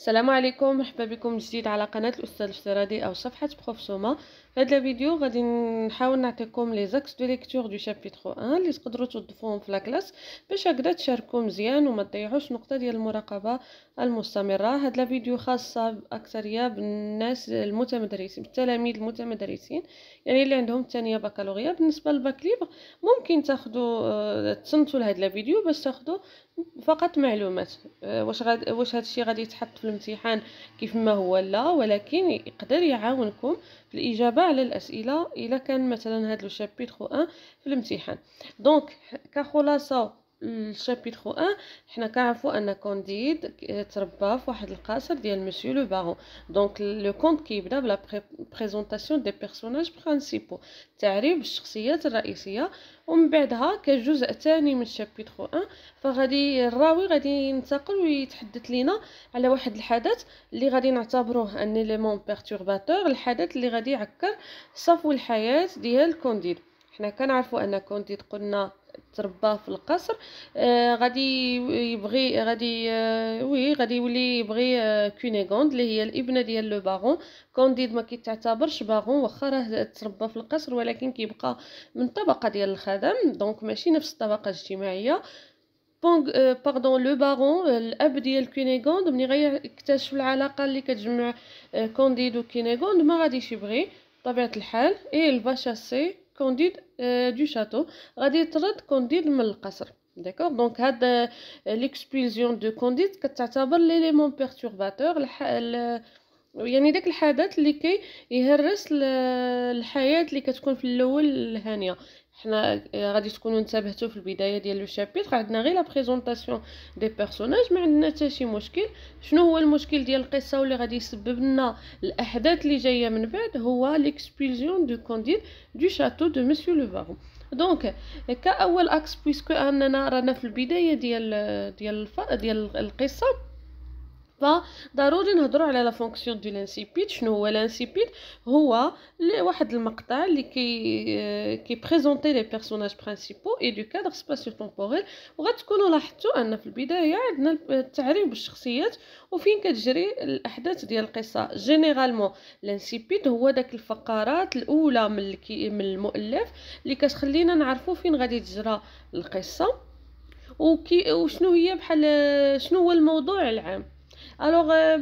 السلام عليكم مرحبا بكم جديد على قناه الاستاذ الفترادي او صفحه سوما في هذا الفيديو غادي نحاول نعطيكم لي زاكس دو ليكتور دو شابيتر 1 اللي تقدروا تضيفوهم في لاكلاس باش هكذا تشاركوا مزيان وما تضيعوش نقطه ديال المراقبه المستمره هذا الفيديو خاصه اكثريه بالناس المتمدرسين التلاميذ المتمدرسين يعني اللي عندهم الثانيه بكالوريا بالنسبه للباك ليبر ممكن تاخذوا آه، تصنتوا لهذا الفيديو باش تاخذوا فقط معلومات آه، واش غاد واش هذا الشيء غادي يتحط في الامتحان كيف ما هو لا ولكن يقدر يعاونكم في الاجابه على الاسئله الا كان مثلا هذا لو شابيتر 1 في الامتحان دونك كخلاصه الشابيتر 1 حنا كنعرفوا ان كونديد تربى فواحد القصر ديال مسيو لو بارون دونك لو كونت كيبدا بلا بريزونطاسيون دي بيرسوناج برينسيبو تعريف الشخصيات الرئيسيه ومن بعدها كجزء ثاني من الشابيتر 1 فغادي الراوي غادي ينتقل ويتحدث لينا على واحد الحدث اللي غادي نعتبروه ان ليمون بيرتورباتور الحدث اللي غادي يعكر صفو الحياه ديال كونديد حنا كنعرفوا ان كونديد قلنا تربى في القصر آه غادي يبغي غادي آه وي غادي يولي يبغي آه كونيغوند اللي هي الابنه ديال لو باغون كونديد ما كيتعتبرش باغون واخا راه تربى في القصر ولكن كيبقى من طبقه ديال الخدم دونك ماشي نفس الطبقه الاجتماعيه بونغ باردون لو بارون الاب ديال كونيغوند ملي غيكتشف العلاقه اللي كتجمع كونديد آه، وكونيغوند ما غاديش يبغي بطبيعه الحال اي الباشا سي كونديد دو شاتو غادي يطرد كونديد من القصر داكوغ دونك هاد ليكسبيزيون دو كونديد كتعتبر ليليمون بيرتورباتور يعني داك الحدث اللي كي يهرس الحياه اللي كتكون في الاول هانيه حنا آه، غادي تكونوا انتبهتوا في البدايه ديال لو شابيتر عندنا غير لا بريزونطاسيون دي بيرسوناج ما عندنا حتى شي مشكل شنو هو المشكل ديال القصه واللي غادي يسبب لنا الاحداث اللي جايه من بعد هو ليكسبيلزيون دو كونديد دو شاتو دو مسيو لو بارون دونك كاول اكس بويسكو اننا رانا في البدايه ديال آه، ديال ديال القصه ضروري نهضروا على لا فونكسيون دو لانسيبيد شنو هو لانسيبيد هو واحد المقطع اللي كي آه، كي بريزونتي لي بيرسوناج برينسيبو اي دو كادر سباسيو تومبوريل وغتكونوا لاحظتوا ان في البدايه عندنا التعريف بالشخصيات وفين كتجري الاحداث ديال القصه جينيرالمون لانسيبيد هو داك الفقرات الاولى من من المؤلف اللي كتخلينا نعرفوا فين غادي تجرى القصه وكي وشنو هي بحال شنو هو الموضوع العام Alors, euh,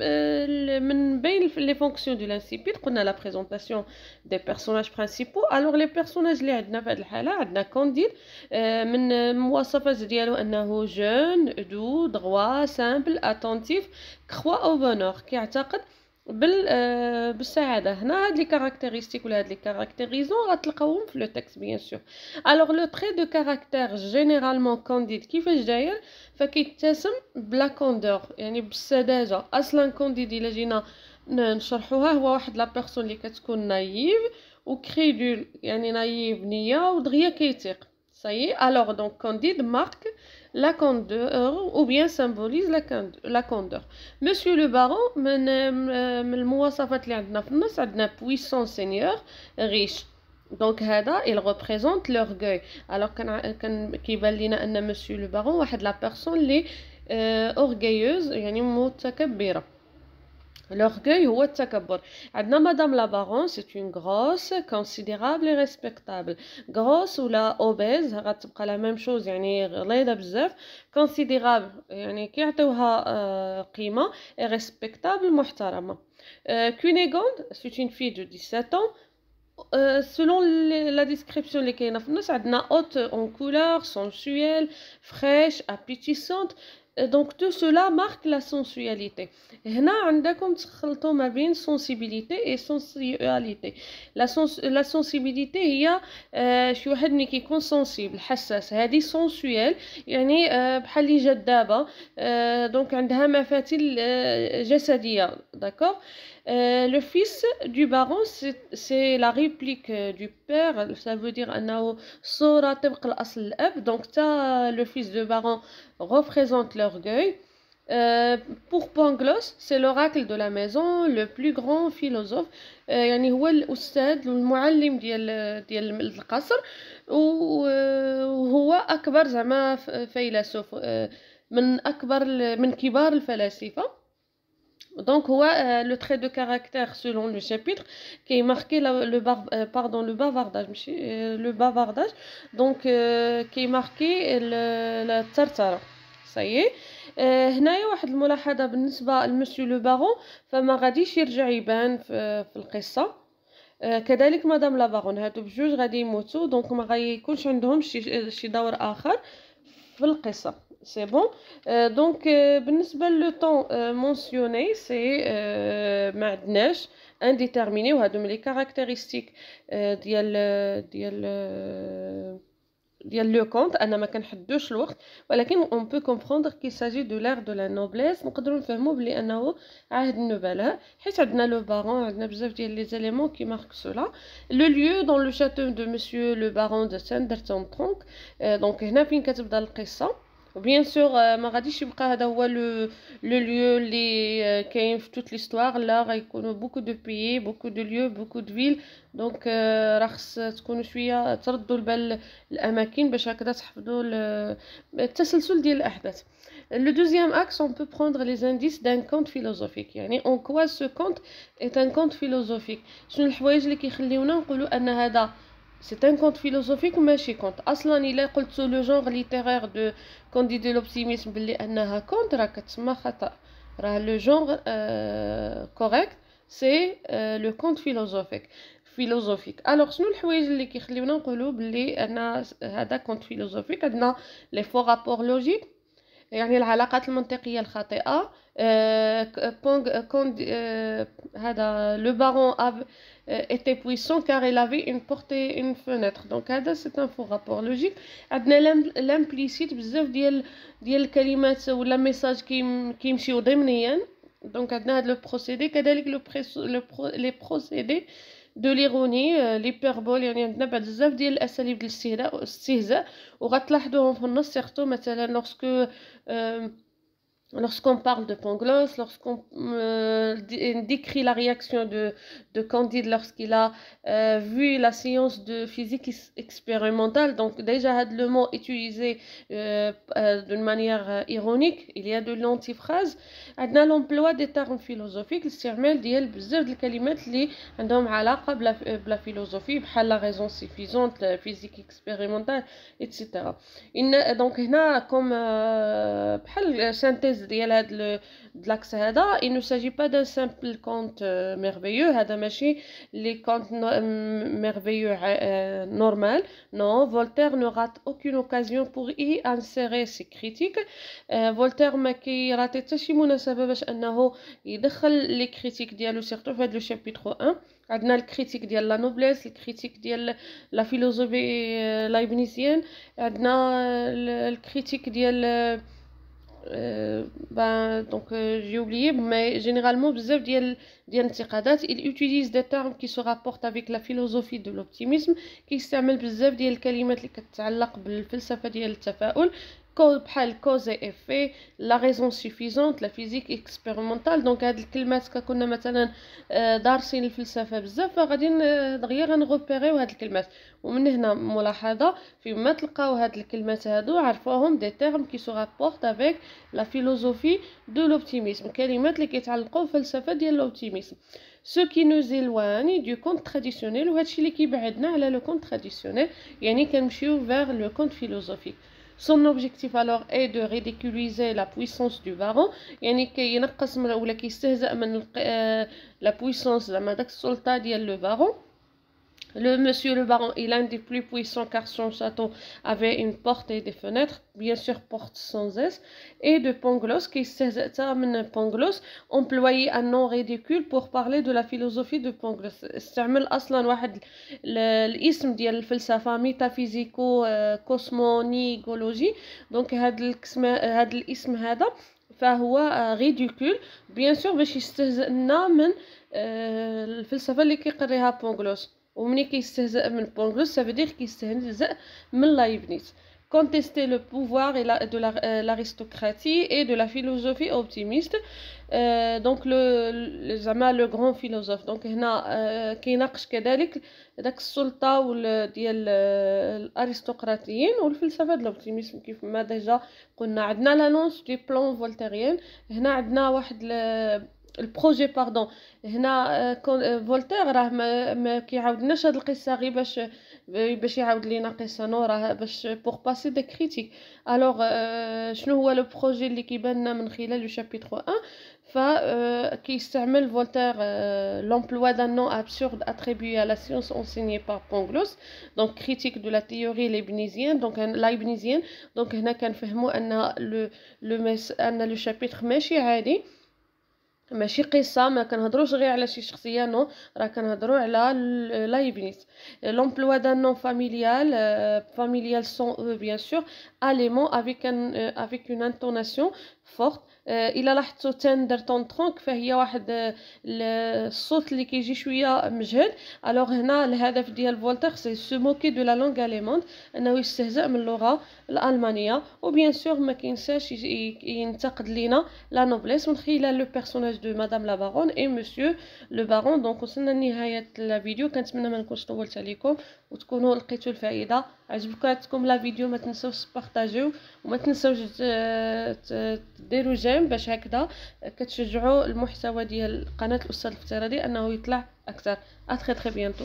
euh, les fonctions de l'insipide, on a la présentation des personnages principaux. Alors, les personnages, les عندنا في هذه الحالة عندنا كانديد من مواصفات ديالو jeune, doux, droit, simple, attentif, au bonheur, بال آه، بالسعاده هنا هاد لي كاركتيرستيك ولا هاد لي كاركتيريزون غتلقاوهم في لو تيكست بيان سور الوغ لو تري دو كاركتير جينيرالمون كانديد كيفاش داير فكيتسم بلا كوندور يعني بالسذاجه اصلا كانديد الا جينا نشرحوها هو واحد لا بيرسون اللي كتكون نايف وكريدول يعني نايف نيه ودغيا كيتيق alors donc Candide marque la candeur ou bien symbolise la candeur. Monsieur le baron, euh, le المواصفات puissant seigneur, riche. Donc, il représente l'orgueil. Alors que il y monsieur le baron la personne personne euh, orgueilleuse يعني متكبره. L'orgueil ou le taqabur. madame la baronne c'est une grosse considérable et respectable grosse ou la obèse c'est la même chose يعني غليظة بزاف considérable يعني كيعطيوها قيمة et respectable محترمة euh, Cunégonde, c'est une fille de 17 ans euh, selon la description les haute en couleur, sensuelle, fraîche, appétissante. دونك تو سولا مارك لا سنسواليتي هنا عندكم تخلطوا ما بين سونسيبيليتي اي سنسواليتي لا سونسيبيليتي هي شي واحد ملي كيكون سونسيبل حساس هذه سنسويل يعني بحال اللي جذابه دونك عندها مفاتن جسديه داكوغ Euh, le fils du baron, c'est la réplique euh, du père, ça veut dire donc le fils du baron représente l'orgueil. Euh, pour Pangloss, c'est l'oracle de la maison, le plus grand philosophe, يعني هو الأستاذ المعلم ديال ديال القصر وهو أكبر زعما فيلسوف من أكبر من كبار الفلاسفة Donc, هو euh, le trait de caractère selon le chapitre qui est marqué la, le, bar, euh, pardon, le bavardage, euh, le bavardage, donc euh, qui est marqué le, la Ça y est. Euh, هنايا واحد الملاحظه بالنسبه لمسيو لو باغون فما غاديش يرجع يبان في, في القصه كذلك مدام لا باغون هادو بجوج غادي يموتوا دونك ما غيكونش عندهم شي, شي دور اخر في القصه c'est bon. Euh, donc, euh, le temps euh, mentionné, c'est euh, indéterminé, ou à les caractéristiques euh, euh le compte, on a deux choses, on peut comprendre qu'il s'agit de l'ère de la noblesse, on peut comprendre qu'il s'agit de l'ère de la noblesse, on a les éléments qui marquent cela. Le lieu dans le château de monsieur le baron de saint tronk euh, donc, on a fait une وبيان سور آه، ما غاديش يبقى هذا هو لو لو ليو لي آه، كاين في توت ليستوار لا غيكونوا بوكو دو بيي بوكو دو ليو بوكو دو فيل دونك راه خص تكونوا شويه تردوا البال الاماكن باش هكذا تحفظوا آه، التسلسل ديال الاحداث لو دوزيام اكس اون بو prendre لي indices دان conte فيلوزوفيك يعني اون كوا سو كونت est ان كونت فيلوزوفيك شنو الحوايج اللي كيخليونا نقولوا ان هذا C'est un conte philosophique, mais c'est conte. Aslan, il a dit que le genre littéraire de Candide l'Optimisme, il a dit que le genre correct, c'est le conte philosophique. philosophique. Alors, nous dire, c'est que le conte philosophique, c'est a les faux rapports logiques. يعني العلاقات المنطقيه الخاطئه آه، كون آه، هذا لو بارون اف آه، était puissant car il avait une portée une fenêtre دونك هذا سي ان فو رابور لوجيك عندنا لامبليسيت بزاف ديال ديال الكلمات ولا ميساج كيمشيو ضمنيا دونك عندنا هذا لو بروسيدي كذلك لو لي بروسيدي دو ليغوني ليبيربول يعني عندنا بعد بزاف ديال الاساليب ديال الاستهزاء وغتلاحظوهم في النص سيغتو مثلا لوغسكو lorsqu'on parle de Pangloss, lorsqu'on euh, décrit la réaction de, de Candide lorsqu'il a euh, vu la science de physique expérimentale, donc déjà le mot utilisé euh, d'une manière ironique, il y a de l'antiphrase, a l'emploi des termes philosophiques, الاستعمال il بزاف de الكلمات اللي عندهم علاقة بلا بلا philosophie بحال la raison suffisante, la physique expérimentale, etc. donc a comme synthèse de l'axe, il ne s'agit pas d'un simple conte euh, merveilleux. C'est les conte merveilleux euh, euh, normal. Non, Voltaire ne rate aucune occasion pour y insérer ses critiques. Voltaire ne rate pas parce qu'il y a les critiques le chapitre 1. Il y a la critique de la noblesse, les critique de la philosophie laibnizienne, le critique de euh, ben donc euh, j'ai oublié mais généralement vous avez il utilise des termes qui se rapportent avec la philosophie de l'optimisme qui s'amène vous avez dit le calimètre qui se à avec le philosophie de بحال كوز افي لا ريزون سوفيزونت لا فيزيك اكسبيريمونتال دونك هاد الكلمات كنا مثلا آه، دارسين الفلسفه بزاف فغادي دغيا غنغوبيريو هاد الكلمات ومن هنا ملاحظه فيما تلقاو هاد الكلمات هادو عرفوهم دي تيرم كي سو رابورت افيك لا فيلوزوفي دو لوبتيميزم كلمات اللي كيتعلقوا بالفلسفه ديال لوبتيميزم سو كي نو زيلواني دو كونت تراديسيونيل وهادشي اللي كيبعدنا على لو كونت تراديسيونيل يعني كنمشيو فيغ لو كونت فيلوزوفيك Son objectif alors est de ridiculiser la puissance du baron يعني كي ولا de la puissance de داك السلطة le baron le monsieur le baron est l'un des plus puissants car son château avait une porte et des fenêtres, bien sûr porte sans aise. et de Pangloss qui s'examine Pangloss, employé un nom ridicule pour parler de la philosophie de Pangloss. استعمل aslan واحد الاسم ديال de métaphysico euh, cosmonigologie donc هاد الاسم hada, الاسم هذا euh, ridicule. Bien sûr, سور باش يستهزئنا من الفلسفة اللي كيقريها Pangloss. ومني كيستهزأ من بونغلوس سافيدير كيستهزأ من لايبنيت contester le pouvoir et la, de euh, l'aristocratie la, et de la philosophie optimiste euh, donc le زعما le grand philosophe donc هنا كيناقش كذلك داك السلطه ديال الارستقراطيين والفلسفه ديال الاوبتيميزم كيف ما ديجا قلنا عندنا لانونس دي بلون فولتيريان هنا عندنا واحد Le projet, pardon. Euh, euh, Voltaire, qui a fait pour passer des critiques. Alors, je euh, est le projet qui est le chapitre 1, qui est dans Voltaire l'emploi d'un nom absurde attribué à la science enseignée par Pangloss, donc critique de la théorie leibnizienne. Donc, il y a un chapitre qui est le chapitre 1 l'emploi d'un nom familial euh، familial sont eux bien sûr que فورت آه، الا لاحظتوا تان دار اون ترونك فهي واحد آه، الصوت اللي كيجي شويه مجهد الوغ هنا الهدف ديال فولتر سي سو موكي دو لا لونغ اليموند انه يستهزأ من اللغه الالمانيه وبيان سور ما كينساش ينتقد لينا لا نوبليس من خلال لو بيرسوناج دو مدام لا بارون اي مسيو لو بارون دونك وصلنا لنهايه الفيديو كنتمنى ما نكونش طولت عليكم وتكونوا لقيتوا الفائده عجبكم لا فيديو ما تنساوش بارطاجيو وما تنساوش ديروا جيم باش هكذا كتشجعوا المحتوى ديال قناه الاستاذ الافتراضي انه يطلع اكثر اتري تري بيانتو